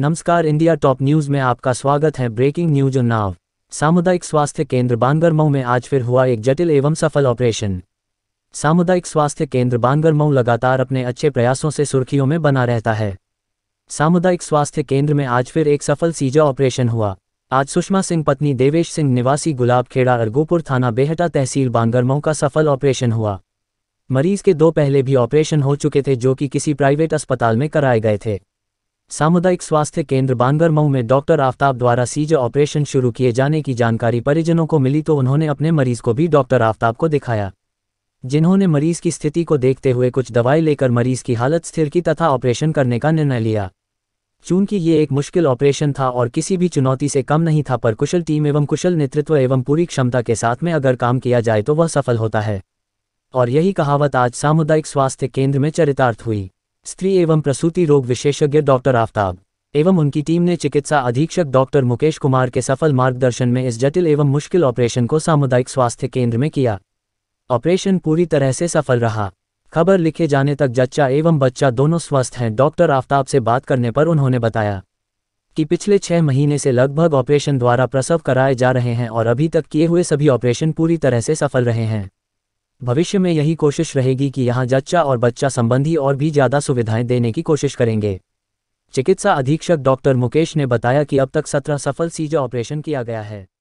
नमस्कार India top news में आपका स्वागत है ब्रेकिंग न्यूज उन्नाव सामुदायिक स्वास्थ्य केंद्र बानगरमऊ में आज फिर हुआ एक जटिल एवं सफल ऑपरेशन सामुदायिक स्वास्थ्य केंद्र बानगरमऊ लगातार अपने अच्छे प्रयासों से सुर्खियों में बना रहता है सामुदायिक स्वास्थ्य केंद्र में आज फिर एक सफल सीजा ऑपरेशन हुआ आज सुषमा सिंह पत्नी देवेश सिंह निवासी गुलाबखेड़ा अरगोपुर थाना बेहटा तहसील बानगरमऊ का सफल ऑपरेशन हुआ मरीज के दो पहले भी ऑपरेशन हो चुके थे जो कि किसी प्राइवेट अस्पताल में कराए गए थे सामुदायिक स्वास्थ्य केंद्र बानगर मऊ में डॉक्टर आफ्ताब द्वारा सीज ऑपरेशन शुरू किए जाने की जानकारी परिजनों को मिली तो उन्होंने अपने मरीज को भी डॉक्टर आफ्ताब को दिखाया जिन्होंने मरीज की स्थिति को देखते हुए कुछ दवाई लेकर मरीज की हालत स्थिर की तथा ऑपरेशन करने का निर्णय लिया चूंकि ये एक मुश्किल ऑपरेशन था और किसी भी चुनौती से कम नहीं था पर कुशल टीम एवं कुशल नेतृत्व एवं पूरी क्षमता के साथ में अगर काम किया जाए तो वह सफल होता है और यही कहावत आज सामुदायिक स्वास्थ्य केंद्र में चरितार्थ हुई स्त्री एवं प्रसूति रोग विशेषज्ञ डॉक्टर आफ्ताब एवं उनकी टीम ने चिकित्सा अधीक्षक डॉक्टर मुकेश कुमार के सफल मार्गदर्शन में इस जटिल एवं मुश्किल ऑपरेशन को सामुदायिक स्वास्थ्य केंद्र में किया ऑपरेशन पूरी तरह से सफल रहा खबर लिखे जाने तक जच्चा एवं बच्चा दोनों स्वस्थ हैं डॉक्टर आफ्ताब से बात करने पर उन्होंने बताया कि पिछले छह महीने से लगभग ऑपरेशन द्वारा प्रसव कराए जा रहे हैं और अभी तक किए हुए सभी ऑपरेशन पूरी तरह से सफल रहे हैं भविष्य में यही कोशिश रहेगी कि यहाँ जच्चा और बच्चा संबंधी और भी ज़्यादा सुविधाएं देने की कोशिश करेंगे चिकित्सा अधीक्षक डॉक्टर मुकेश ने बताया कि अब तक सत्रह सफल सीजा ऑपरेशन किया गया है